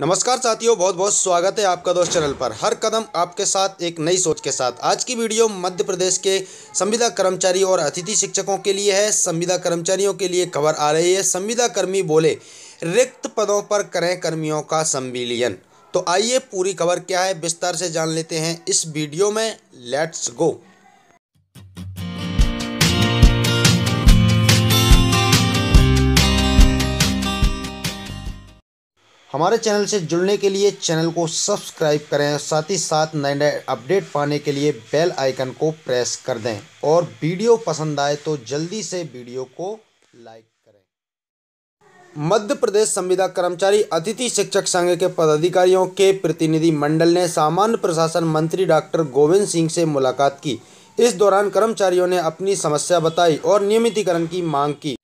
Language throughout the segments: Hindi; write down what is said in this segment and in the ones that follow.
नमस्कार साथियों बहुत बहुत स्वागत है आपका दोस्त चैनल पर हर कदम आपके साथ एक नई सोच के साथ आज की वीडियो मध्य प्रदेश के संविदा कर्मचारी और अतिथि शिक्षकों के लिए है संविदा कर्मचारियों के लिए खबर आ रही है संविदा कर्मी बोले रिक्त पदों पर करें कर्मियों का संविलियन तो आइए पूरी खबर क्या है विस्तार से जान लेते हैं इस वीडियो में लेट्स गो हमारे चैनल से जुड़ने के लिए चैनल को सब्सक्राइब करें साथ ही साथ नए नए अपडेट पाने के लिए बेल आइकन को प्रेस कर दें और वीडियो पसंद आए तो जल्दी से वीडियो को लाइक करें मध्य प्रदेश संविदा कर्मचारी अतिथि शिक्षक संघ के पदाधिकारियों के प्रतिनिधि मंडल ने सामान्य प्रशासन मंत्री डॉक्टर गोविंद सिंह से मुलाकात की इस दौरान कर्मचारियों ने अपनी समस्या बताई और नियमितीकरण की मांग की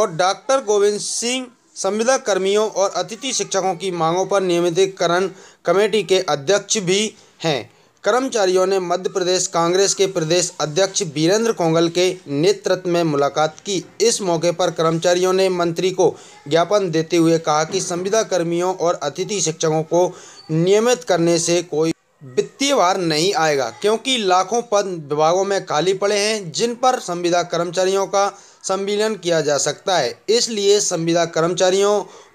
और डॉक्टर गोविंद सिंह संविदा कर्मियों और अतिथि शिक्षकों की मांगों पर नियमितकरण कमेटी के अध्यक्ष भी हैं कर्मचारियों ने मध्य प्रदेश कांग्रेस के प्रदेश अध्यक्ष वीरेंद्र कोंगल के नेतृत्व में मुलाकात की इस मौके पर कर्मचारियों ने मंत्री को ज्ञापन देते हुए कहा कि संविदा कर्मियों और अतिथि शिक्षकों को नियमित करने से कोई वित्तीय भार नहीं आएगा क्योंकि लाखों पद विभागों में खाली पड़े हैं जिन पर संविदा कर्मचारियों का संविलियन किया जा सकता है इसलिए संविदा कर्मचारियों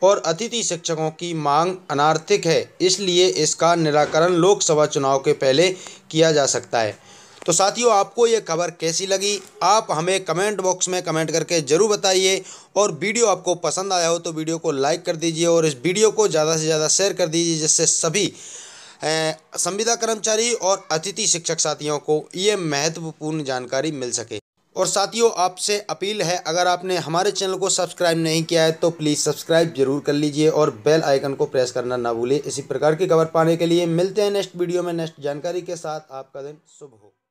और अतिथि शिक्षकों की मांग अनार्थिक है इसलिए इसका निराकरण लोकसभा चुनाव के पहले किया जा सकता है तो साथियों आपको ये खबर कैसी लगी आप हमें कमेंट बॉक्स में कमेंट करके ज़रूर बताइए और वीडियो आपको पसंद आया हो तो वीडियो को लाइक कर दीजिए और इस वीडियो को ज़्यादा से ज़्यादा शेयर कर दीजिए जिससे सभी संविदा कर्मचारी और अतिथि शिक्षक साथियों को ये महत्वपूर्ण जानकारी मिल सके और साथियों आपसे अपील है अगर आपने हमारे चैनल को सब्सक्राइब नहीं किया है तो प्लीज़ सब्सक्राइब जरूर कर लीजिए और बेल आइकन को प्रेस करना ना भूलिए इसी प्रकार की खबर पाने के लिए मिलते हैं नेक्स्ट वीडियो में नेक्स्ट जानकारी के साथ आपका दिन शुभ हो